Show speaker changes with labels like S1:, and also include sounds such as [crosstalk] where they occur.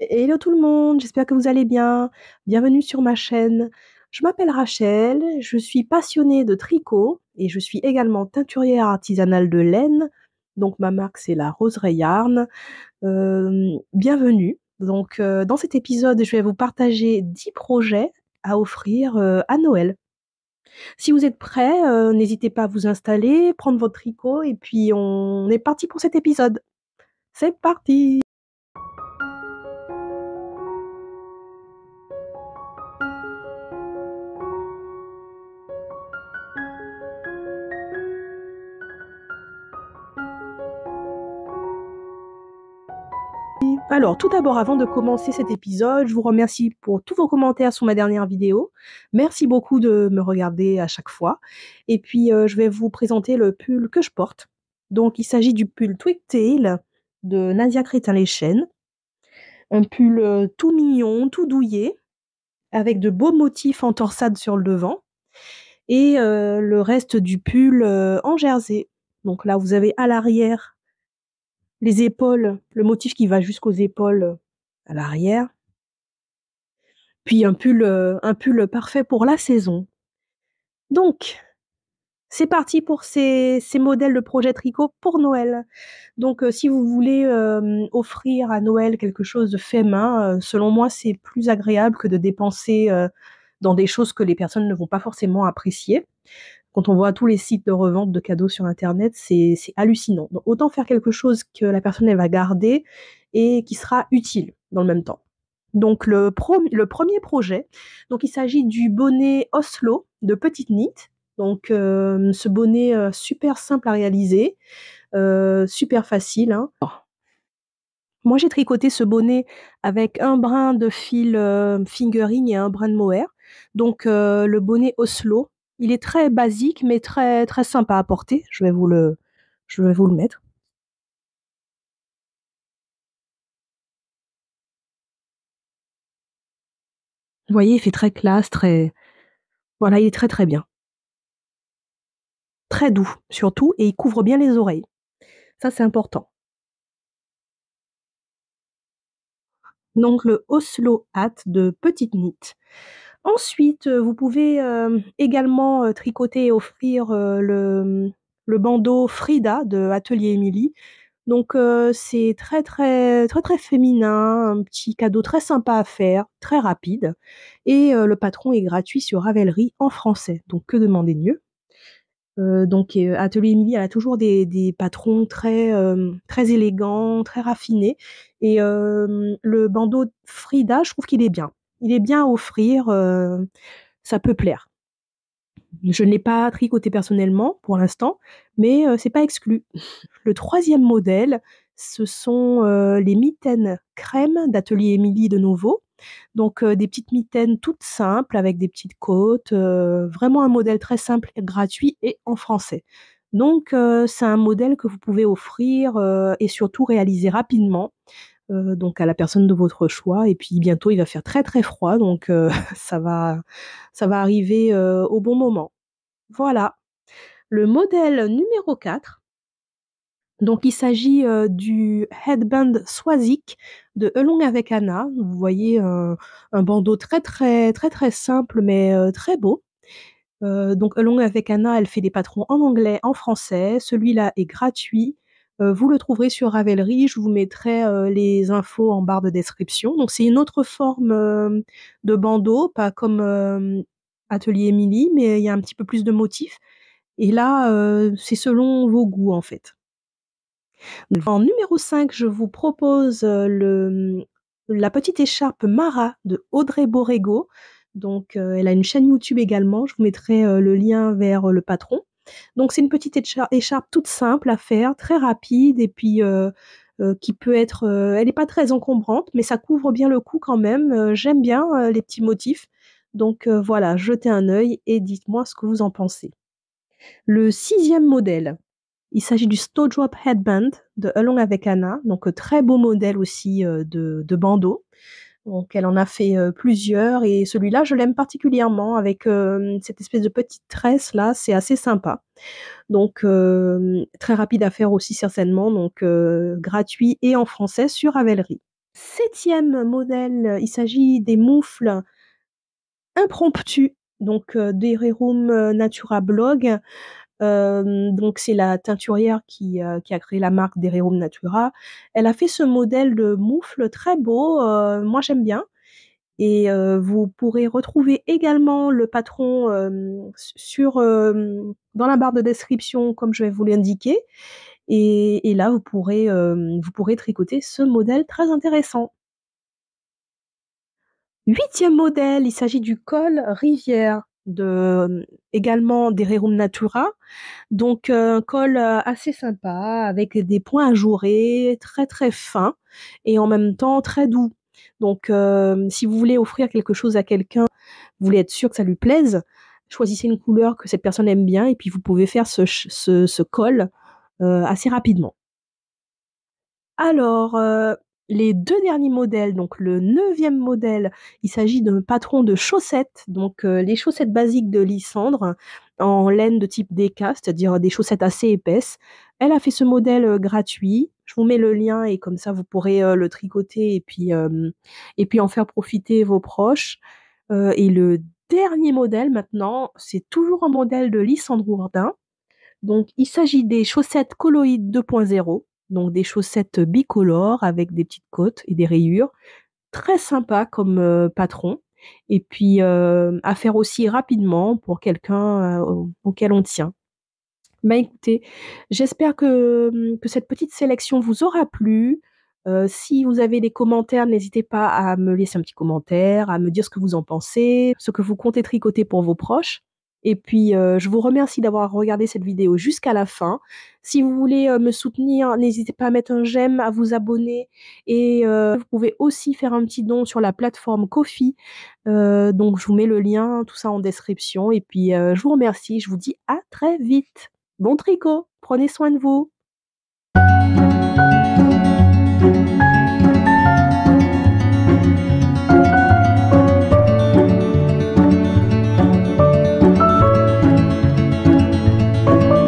S1: Hello tout le monde, j'espère que vous allez bien. Bienvenue sur ma chaîne. Je m'appelle Rachel, je suis passionnée de tricot et je suis également teinturière artisanale de laine. Donc ma marque c'est la Roseray Yarn. Euh, bienvenue. Donc euh, dans cet épisode, je vais vous partager 10 projets à offrir euh, à Noël. Si vous êtes prêts, n'hésitez pas à vous installer, prendre votre tricot et puis on est parti pour cet épisode. C'est parti Alors, tout d'abord, avant de commencer cet épisode, je vous remercie pour tous vos commentaires sur ma dernière vidéo. Merci beaucoup de me regarder à chaque fois. Et puis, euh, je vais vous présenter le pull que je porte. Donc, il s'agit du pull Tail de Nadia crétin Chênes. Un pull euh, tout mignon, tout douillet, avec de beaux motifs en torsade sur le devant. Et euh, le reste du pull en jersey. Donc là, vous avez à l'arrière les épaules, le motif qui va jusqu'aux épaules à l'arrière. Puis un pull, euh, un pull parfait pour la saison. Donc, c'est parti pour ces, ces, modèles de projet tricot pour Noël. Donc, euh, si vous voulez euh, offrir à Noël quelque chose de fait main, selon moi, c'est plus agréable que de dépenser dans des choses que les personnes ne vont pas forcément apprécier. Quand on voit tous les sites de revente de cadeaux sur Internet, c'est hallucinant. autant faire quelque chose que la personne elle va garder et qui sera utile dans le même temps. Donc le, premier projet, donc il s'agit du bonnet Oslo de Petite Nite. Donc euh, ce bonnet euh, super simple à réaliser, euh, super facile. Hein. Oh. Moi, j'ai tricoté ce bonnet avec un brin de fil fingering et un brin de mohair. Donc, le bonnet Oslo il est très basique, mais très, très sympa à porter. Je vais vous le, je vais vous le mettre. Vous voyez, il fait très classe, très. Voilà, il est très très bien. Très doux, surtout, et il couvre bien les oreilles. Ça, c'est important. Donc, le Oslo Hat de Petite Nite. Ensuite, euh, vous pouvez euh, également euh, tricoter et offrir le, bandeau Frida de Atelier Émilie. Donc c'est très très très très féminin, un petit cadeau très sympa à faire, très rapide. Et le patron est gratuit sur Ravelry en français. Donc que demander de mieux donc Atelier Émilie, a toujours des, patrons très, très élégants, très raffinés. Et le bandeau Frida, je trouve qu'il est bien il est bien à offrir, euh, ça peut plaire. Je ne l'ai pas tricoté personnellement pour l'instant, mais euh, c'est pas exclu. Le troisième modèle, ce sont euh, les mitaines crème d'atelier Émilie de nouveau. Donc des petites mitaines toutes simples avec des petites côtes, vraiment un modèle très simple, gratuit et en français. Donc c'est un modèle que vous pouvez offrir et surtout réaliser rapidement. Euh, donc à la personne de votre choix. Et puis bientôt, il va faire très très froid, donc euh, [laughs] ça va arriver euh, au bon moment. Voilà. Le modèle numéro 4. Donc il s'agit du headband Swazik de Elong avec Anna. Vous voyez un, bandeau très très très très simple mais très beau. donc Elong avec Anna, elle fait des patrons en anglais, en français. Celui-là est gratuit. Euh, vous le trouverez sur Ravelry. Je vous mettrai euh, les infos en barre de description. Donc c'est une autre forme euh, de bandeau, pas comme Atelier Émilie, mais il y a un petit peu plus de motifs. Et là, c'est selon vos goûts en fait. En numéro 5, je vous propose le, mm, la petite écharpe Mara de Audrey Borrego. Donc, elle a une chaîne YouTube également. Je vous mettrai le lien vers le patron. Donc c'est une petite écharpe, toute simple à faire, très rapide et puis euh, euh, qui peut être, euh, elle n'est pas très encombrante, mais ça couvre bien le cou quand même. J'aime bien les petits motifs. Donc voilà, jetez un œil et dites-moi ce que vous en pensez. Le sixième modèle, il s'agit du Stowdrop Headband de Along avec Anna, donc très beau modèle aussi de, de bandeau. Donc elle en a fait euh, plusieurs et celui-là je l'aime particulièrement avec euh, cette espèce de petite tresse là, c'est assez sympa. Donc euh, très rapide à faire aussi certainement, donc gratuit et en français sur Avelry. Septième modèle, il s'agit des moufles impromptus donc des Rerum Natura Blog donc c'est la teinturière qui, euh, a créé la marque d'Ererum Natura. Elle a fait ce modèle de moufle très beau, euh, moi j'aime bien. Et euh, vous pourrez retrouver également le patron dans la barre de description comme je vais vous l'indiquer. Et, et, là, vous pourrez, vous pourrez tricoter ce modèle très intéressant. Huitième modèle, il s'agit du col rivière de également des Rerum Natura. Donc un col assez sympa avec des points ajourés, très très fins et en même temps très doux. Donc si vous voulez offrir quelque chose à quelqu'un, vous voulez être sûr que ça lui plaise, choisissez une couleur que cette personne aime bien et puis vous pouvez faire ce, col assez rapidement. Alors, les deux derniers modèles, donc le neuvième modèle, il s'agit d'un patron de chaussettes, donc euh, les chaussettes basiques de Lysandre en laine de type DK, c'est-à-dire des chaussettes assez épaisses. Elle a fait ce modèle euh, gratuit. Je vous mets le lien et comme ça vous pourrez euh, le tricoter et puis, et puis en faire profiter vos proches. et le dernier modèle maintenant, c'est toujours un modèle de Lysandre Ourdin. Donc il s'agit des chaussettes colloïdes 2.0 donc des chaussettes bicolores avec des petites côtes et des rayures. Très sympa comme patron. Et puis à faire aussi rapidement pour quelqu'un auquel on tient. Bah écoutez, j'espère que, mmh, que, cette petite sélection vous aura plu. si vous avez des commentaires, n'hésitez pas à me laisser un petit commentaire, à me dire ce que vous en pensez, ce que vous comptez tricoter pour vos proches. Et puis, euh, je vous remercie d'avoir regardé cette vidéo jusqu'à la fin. Si vous voulez euh, me soutenir, n'hésitez pas à mettre un j'aime, à vous abonner. Et euh, vous pouvez aussi faire un petit don sur la plateforme Kofi. donc, je vous mets le lien, tout ça en description. Et puis, je vous remercie. Je vous dis à très vite. Bon tricot. Prenez soin de vous.